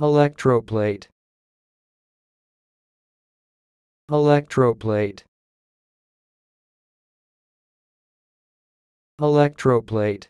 electroplate electroplate electroplate